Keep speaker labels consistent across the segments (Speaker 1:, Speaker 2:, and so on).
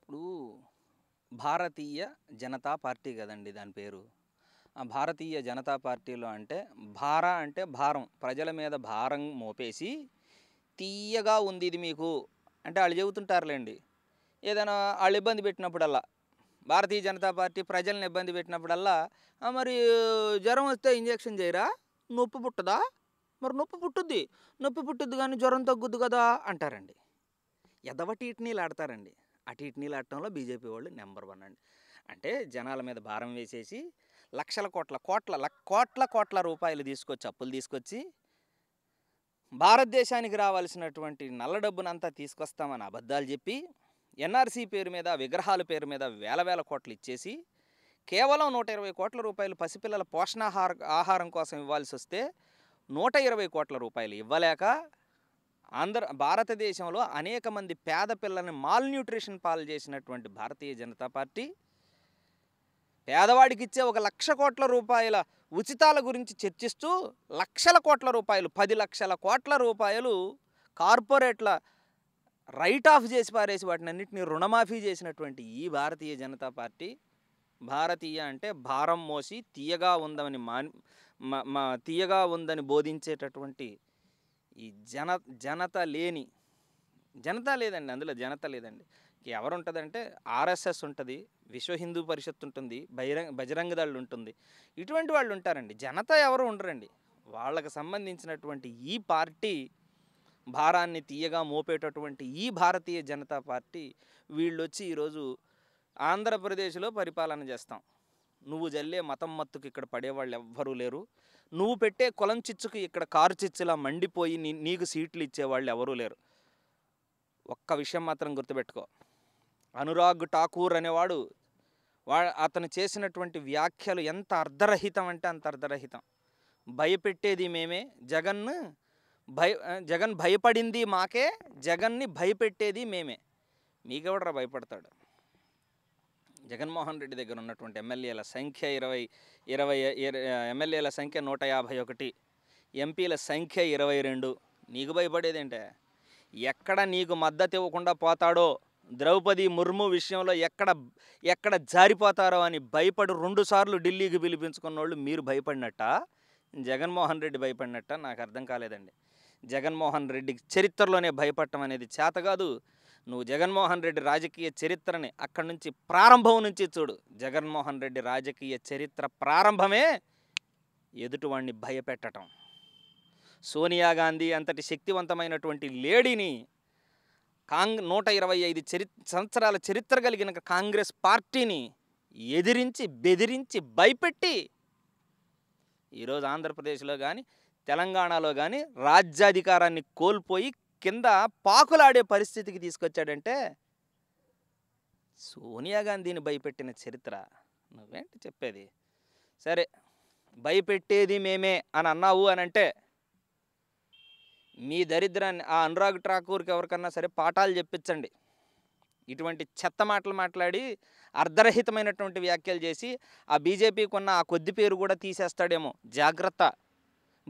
Speaker 1: ఇప్పుడు భారతీయ జనతా పార్టీ కదండి దాని పేరు భారతీయ జనతా పార్టీలో అంటే భార అంటే భారం ప్రజల మీద భారం మోపేసి తీయగా ఉంది ఇది మీకు అంటే వాళ్ళు చెబుతుంటారులేండి ఏదైనా వాళ్ళు ఇబ్బంది పెట్టినప్పుడల్లా భారతీయ జనతా పార్టీ ప్రజలను ఇబ్బంది పెట్టినప్పుడల్లా మరి జ్వరం వస్తే ఇంజెక్షన్ చేయరా నొప్పి పుట్టదా మరి నొప్పి పుట్టుద్ది నొప్పి పుట్టుద్ది కానీ జ్వరం తగ్గుద్ది కదా అంటారండి ఎదవటి నీళ్ళు ఆడతారండి అటు నీళ్ళు ఆడటంలో బీజేపీ వాళ్ళు నెంబర్ వన్ అండి అంటే జనాల మీద భారం వేసేసి లక్షల కోట్ల కోట్ల కోట్ల కోట్ల రూపాయలు తీసుకొచ్చి అప్పులు తీసుకొచ్చి భారతదేశానికి రావాల్సినటువంటి నల్ల డబ్బునంతా తీసుకొస్తామని అబద్ధాలు చెప్పి ఎన్ఆర్సీ పేరు మీద విగ్రహాల పేరు మీద వేల వేల కోట్లు ఇచ్చేసి కేవలం నూట ఇరవై కోట్ల రూపాయలు పసిపిల్లల పోషణాహార ఆహారం కోసం ఇవ్వాల్సి వస్తే నూట ఇరవై కోట్ల రూపాయలు ఇవ్వలేక ఆంధ్ర భారతదేశంలో అనేక మంది పేద పిల్లల్ని మాల్ న్యూట్రిషన్ పాలు చేసినటువంటి భారతీయ జనతా పార్టీ పేదవాడికి ఇచ్చే ఒక లక్ష కోట్ల రూపాయల ఉచితాల గురించి చర్చిస్తూ లక్షల కోట్ల రూపాయలు పది లక్షల కోట్ల రూపాయలు కార్పొరేట్ల రైట్ ఆఫ్ చేసి పారేసి వాటిని అన్నింటినీ రుణమాఫీ చేసినటువంటి ఈ భారతీయ జనతా పార్టీ భారతీయ అంటే భారం మోసి తీయగా ఉందని మా తీయగా ఉందని బోధించేటటువంటి ఈ జన జనత లేని జనత లేదండి అందులో జనత లేదండి ఎవరు ఉంటుందంటే ఆర్ఎస్ఎస్ ఉంటుంది విశ్వ హిందూ పరిషత్ ఉంటుంది బహిరంగ బజరంగ దళ్ళు ఉంటుంది ఇటువంటి వాళ్ళు ఉంటారండి జనత ఎవరు ఉండరండి వాళ్ళకు సంబంధించినటువంటి ఈ పార్టీ భారాన్ని తీయగా మోపేటటువంటి ఈ భారతీయ జనతా పార్టీ వీళ్ళు వచ్చి ఈరోజు ఆంధ్రప్రదేశ్లో పరిపాలన చేస్తాం నువ్వు జల్లే మతం మత్తుకు ఇక్కడ పడేవాళ్ళు ఎవ్వరూ లేరు నువ్వు పెట్టే కులం చిచ్చుకి ఇక్కడ కారు చిచ్చులా మండిపోయి నీ నీకు సీట్లు ఇచ్చేవాళ్ళు ఎవరూ లేరు ఒక్క విషయం మాత్రం గుర్తుపెట్టుకో అనురాగ్ ఠాకూర్ అనేవాడు వా అతను చేసినటువంటి వ్యాఖ్యలు ఎంత అర్ధరహితం అంటే అంత అర్ధరహితం భయపెట్టేది మేమే జగన్ భయ జగన్ భయపడింది మాకే జగన్ని భయపెట్టేది మేమే మీకెవడరా భయపడతాడు జగన్మోహన్ రెడ్డి దగ్గర ఉన్నటువంటి ఎమ్మెల్యేల సంఖ్య ఇరవై ఇరవై ఎమ్మెల్యేల సంఖ్య నూట యాభై ఒకటి ఎంపీల సంఖ్య ఇరవై రెండు నీకు భయపడేదేంటే ఎక్కడ నీకు మద్దతు ఇవ్వకుండా పోతాడో ద్రౌపది ముర్ము విషయంలో ఎక్కడ ఎక్కడ జారిపోతారో అని భయపడి రెండుసార్లు ఢిల్లీకి పిలిపించుకున్న వాళ్ళు మీరు భయపడినట్ట జగన్మోహన్ రెడ్డి భయపడినట్ట నాకు అర్థం కాలేదండి జగన్మోహన్ రెడ్డి చరిత్రలోనే భయపడటం అనేది చేత కాదు నువ్వు జగన్మోహన్ రెడ్డి రాజకీయ చరిత్రని అక్కడి నుంచి ప్రారంభం నుంచి చూడు జగన్మోహన్ రెడ్డి రాజకీయ చరిత్ర ప్రారంభమే ఎదుటివాణ్ణి భయపెట్టడం సోనియా గాంధీ అంతటి శక్తివంతమైనటువంటి లేడీని కాంగ్ నూట ఇరవై ఐదు చరి సంవత్సరాల చరిత్ర కలిగిన కాంగ్రెస్ పార్టీని ఎదిరించి బెదిరించి భయపెట్టి ఈరోజు ఆంధ్రప్రదేశ్లో కానీ తెలంగాణలో కానీ రాజ్యాధికారాన్ని కోల్పోయి కింద పాకులాడే పరిస్థితికి తీసుకొచ్చాడంటే సోనియా గాంధీని భయపెట్టిన చరిత్ర నువ్వేంటి చెప్పేది సరే భయపెట్టేది మేమే అని అన్నావు అని అంటే మీ దరిద్రాన్ని ఆ అనురాగ్ ఠాకూర్కి ఎవరికన్నా సరే పాఠాలు చెప్పించండి ఇటువంటి చెత్త మాటలు మాట్లాడి అర్ధరహితమైనటువంటి వ్యాఖ్యలు చేసి ఆ బీజేపీకి ఉన్న ఆ కొద్ది పేరు కూడా తీసేస్తాడేమో జాగ్రత్త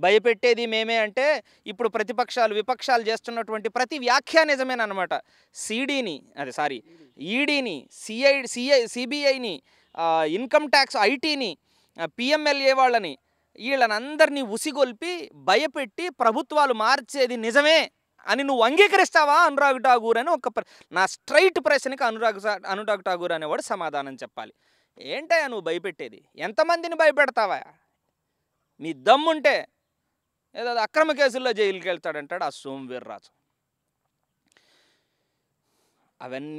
Speaker 1: భయపెట్టేది మేమే అంటే ఇప్పుడు ప్రతిపక్షాలు విపక్షాలు చేస్తున్నటువంటి ప్రతి వ్యాఖ్యా నిజమేనమాట సీడీని అదే సారీ ఈడీని సిఐ సిఐ సిబిఐని ఇన్కమ్ ట్యాక్స్ ఐటీని పిఎంఎల్ఏ వాళ్ళని వీళ్ళనందరినీ ఉసిగొల్పి భయపెట్టి ప్రభుత్వాలు మార్చేది నిజమే అని నువ్వు అంగీకరిస్తావా అనురాగ్ ఠాగూర్ అని ఒక నా స్ట్రైట్ ప్రశ్నకి అనురాగ్ అనురాగ్ ఠాగూర్ అనేవాడు సమాధానం చెప్పాలి ఏంటయ్యా నువ్వు భయపెట్టేది ఎంతమందిని భయపెడతావా మీ దమ్ముంటే ఏదో అక్రమ కేసుల్లో జైలుకి వెళ్తాడంటాడు ఆ సోమవీర్రాజు అవన్నీ